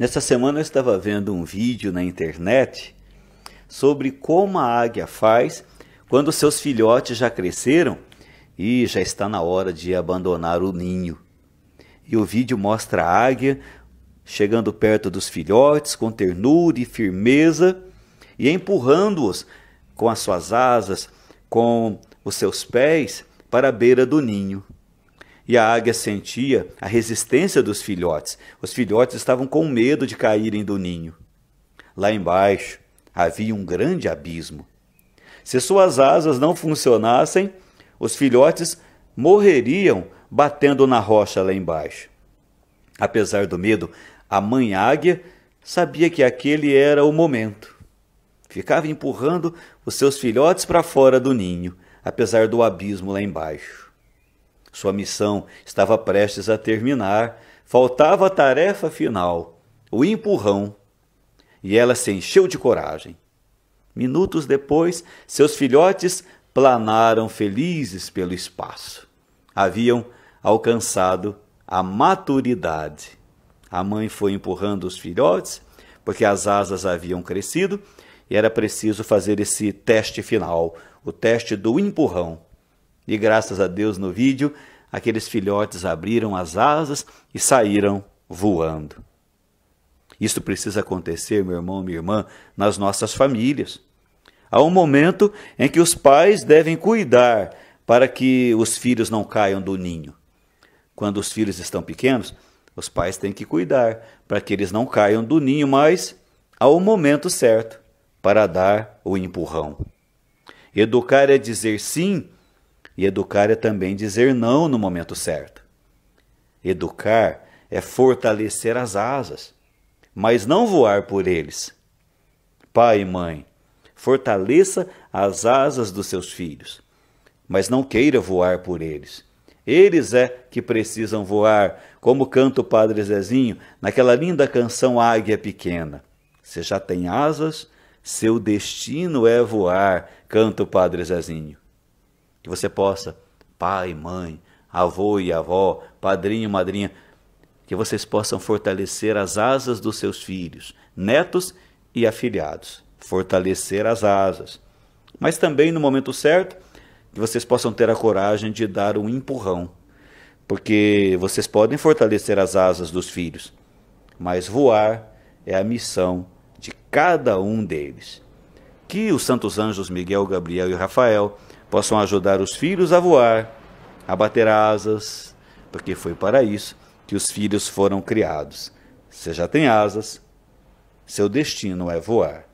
Nessa semana eu estava vendo um vídeo na internet sobre como a águia faz quando seus filhotes já cresceram e já está na hora de abandonar o ninho. E o vídeo mostra a águia chegando perto dos filhotes com ternura e firmeza e empurrando-os com as suas asas, com os seus pés para a beira do ninho e a águia sentia a resistência dos filhotes. Os filhotes estavam com medo de caírem do ninho. Lá embaixo havia um grande abismo. Se suas asas não funcionassem, os filhotes morreriam batendo na rocha lá embaixo. Apesar do medo, a mãe águia sabia que aquele era o momento. Ficava empurrando os seus filhotes para fora do ninho, apesar do abismo lá embaixo. Sua missão estava prestes a terminar, faltava a tarefa final, o empurrão, e ela se encheu de coragem. Minutos depois, seus filhotes planaram felizes pelo espaço. Haviam alcançado a maturidade. A mãe foi empurrando os filhotes, porque as asas haviam crescido e era preciso fazer esse teste final, o teste do empurrão. E graças a Deus no vídeo, aqueles filhotes abriram as asas e saíram voando. Isso precisa acontecer, meu irmão, minha irmã, nas nossas famílias. Há um momento em que os pais devem cuidar para que os filhos não caiam do ninho. Quando os filhos estão pequenos, os pais têm que cuidar para que eles não caiam do ninho, mas há o um momento certo para dar o empurrão. Educar é dizer sim e educar é também dizer não no momento certo. Educar é fortalecer as asas, mas não voar por eles. Pai e mãe, fortaleça as asas dos seus filhos, mas não queira voar por eles. Eles é que precisam voar, como canta o Padre Zezinho naquela linda canção Águia Pequena. Você já tem asas, seu destino é voar, canta o Padre Zezinho. Que você possa, pai, mãe, avô e avó, padrinho, e madrinha, que vocês possam fortalecer as asas dos seus filhos, netos e afilhados. Fortalecer as asas. Mas também, no momento certo, que vocês possam ter a coragem de dar um empurrão, porque vocês podem fortalecer as asas dos filhos, mas voar é a missão de cada um deles. Que os santos anjos Miguel, Gabriel e Rafael possam ajudar os filhos a voar, a bater asas, porque foi para isso que os filhos foram criados. Você já tem asas, seu destino é voar.